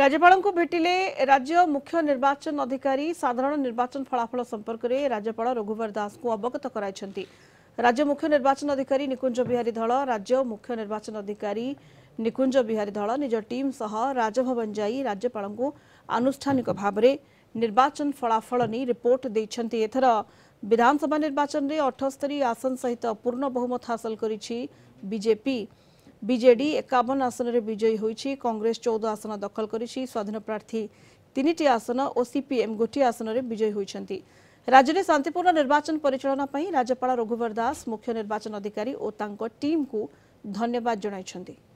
ରାଜ୍ୟପାଳଙ୍କୁ ଭେଟିଲେ ରାଜ୍ୟ ମୁଖ୍ୟ ନିର୍ବାଚନ ଅଧିକାରୀ ସାଧାରଣ ନିର୍ବାଚନ ଫଳାଫଳ ସମ୍ପର୍କରେ ରାଜ୍ୟପାଳ ରଘୁବର ଦାସଙ୍କୁ ଅବଗତ କରାଇଛନ୍ତି ରାଜ୍ୟ ମୁଖ୍ୟ ନିର୍ବାଚନ ଅଧିକାରୀ ନିକୁଞ୍ଜ ବିହାରୀ ଧଳ ରାଜ୍ୟ ମୁଖ୍ୟ ନିର୍ବାଚନ ଅଧିକାରୀ ନିକୁଞ୍ଜ ବିହାରୀ ଧଳ ନିଜ ଟିମ୍ ସହ ରାଜଭବନ ଯାଇ ରାଜ୍ୟପାଳଙ୍କୁ ଆନୁଷ୍ଠାନିକ ଭାବରେ ନିର୍ବାଚନ ଫଳାଫଳ ନେଇ ରିପୋର୍ଟ ଦେଇଛନ୍ତି ଏଥର ବିଧାନସଭା ନିର୍ବାଚନରେ ଅଠସ୍ତରୀ ଆସନ ସହିତ ପୂର୍ଣ୍ଣ ବହୁମତ ହାସଲ କରିଛି ବିଜେପି বিজেডি একাবন আসনের বিজয়ী হয়েছে কংগ্রেস চৌদ আসন দখল করেছে স্বাধীন প্রার্থী তিনটি আসন ও সিপিএম গোটি আসনের বিজয়ী হয়েছেন রাজ্যের শান্তিপূর্ণ নির্বাচন পরিচালনা রাজ্যপাল রঘুবর দাস মুখ্য নির্বাচন অধিকারী ও তাঙ্ক টিমকু ধন্যবাদ জনাইছেন